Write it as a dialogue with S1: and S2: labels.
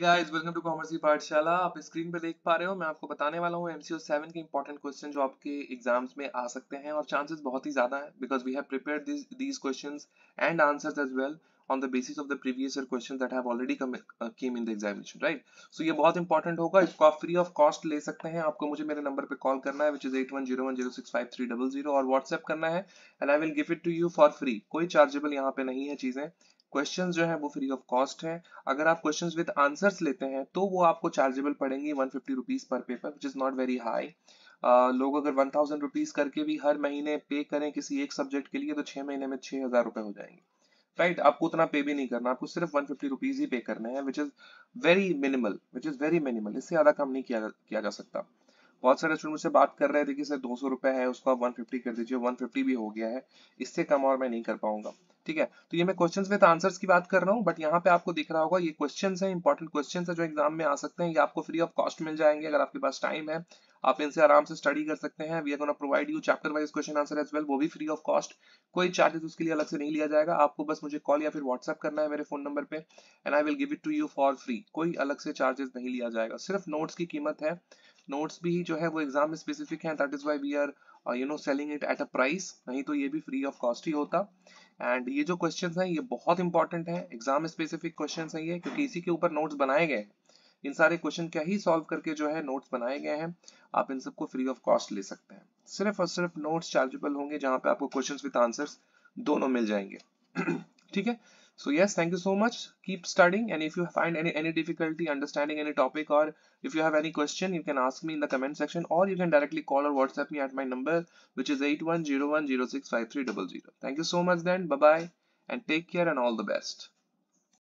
S1: guys welcome to commerce की पाठशाला आप स्क्रीन पर देख पा रहे हो मैं आपको बताने वाला हूँ एमसीओ सेवन के इंपॉर्टेंट क्वेश्चन जो आपके एग्जाम्स में आ सकते हैं और चांसेस बहुत ही ज्यादा है because we have prepare these questions and answers as well on the basis of the previous year question that have already came in the examination right so ये बहुत इंपॉर्टेंट होगा इसको आप फ्री ऑफ कॉस्ट ले सकते हैं आपको मुझे मेरे नंबर पे कॉल करना है which is eight one zero one zero six five three double zero और व्हाट्सएप करना है and I will give it to you for free कोई चार्जेबल यहाँ पे नहीं है चीजें क्वेश्चंस जो है वो फ्री ऑफ कॉस्ट है अगर आप क्वेश्चंस विद आंसर्स लेते हैं तो वो आपको चार्जेबल पड़ेंगे one fifty rupees per paper which is not very high लोग अगर वन थाउजेंड रुपीज करके भी हर महीने पे करें किसी एक सब्जेक्ट के लिए तो छह महीने में छह हजार रुपए हो जाएंगे राइट right, आपको उतना पे भी नहीं करना आपको सिर्फ वन फिफ्टी रुपीज ही पे करने है which is very minimal which is very minimal इससे ज्यादा कम नहीं किया किया जा सकता बहुत सारे स्टूडेंट मुझसे बात कर रहे थे कि सर दो सौ रुपए है उसको आप वन फिफ्टी कर दीजिए फिफ्टी भी हो गया है इससे कम और मैं नहीं कर पाऊंगा ठीक है तो ये मैं क्वेश्चन विद आंसर की बात कर रहा हूँ बट यहाँ पे आपको दिख रहा होगा ये क्वेश्चन है इंपॉर्टेंट क्वेश्चन है जो एग्जाम में आ सकते हैं ये आपको फ्री ऑफ कॉस्ट मिल जाएंगे अगर आपके पास टाइम है आप इनसे आराम से स्टडी कर सकते हैं we are gonna provide you chapter wise question answer as well वो भी फ्री ऑफ कॉस्ट कोई चार्जेस उसके लिए अलग से नहीं लिया जाएगा आपको बस मुझे कॉल या फिर व्हाट्सअप करना है मेरे फोन नंबर पे and I will give it to you for free कोई अलग से चार्जेस नहीं लिया जाएगा सिर्फ नोट्स की कीमत है नोट्स भी जो है वो एग्जाम में स्पेसिफिक है that is why we are you know selling it at a price नहीं तो ये भी फ्री ऑफ कॉस्ट ही होता एंड ये जो क्वेश्चन है ये बहुत इंपॉर्टेंट है एग्जाम स्पेसिफिक क्वेश्चन है ये क्योंकि इसी के ऊपर नोट्स बनाए गए हैं इन सारे क्वेश्चन क्या ही सॉल्व करके जो है नोट्स बनाए गए हैं आप इन सबको फ्री ऑफ कॉस्ट ले सकते हैं सिर्फ और सिर्फ नोट्स चार्जेबल होंगे जहां पे आपको क्वेश्चंस विद आंसर्स दोनों मिल जाएंगे ठीक है so yes thank you so much keep studying and if you find any any difficulty understanding any topic or if you have any question you can ask me in the comment section or you can directly call or whatsapp me at my number which is 8101065300 thank you so much then bye bye and take care and all the best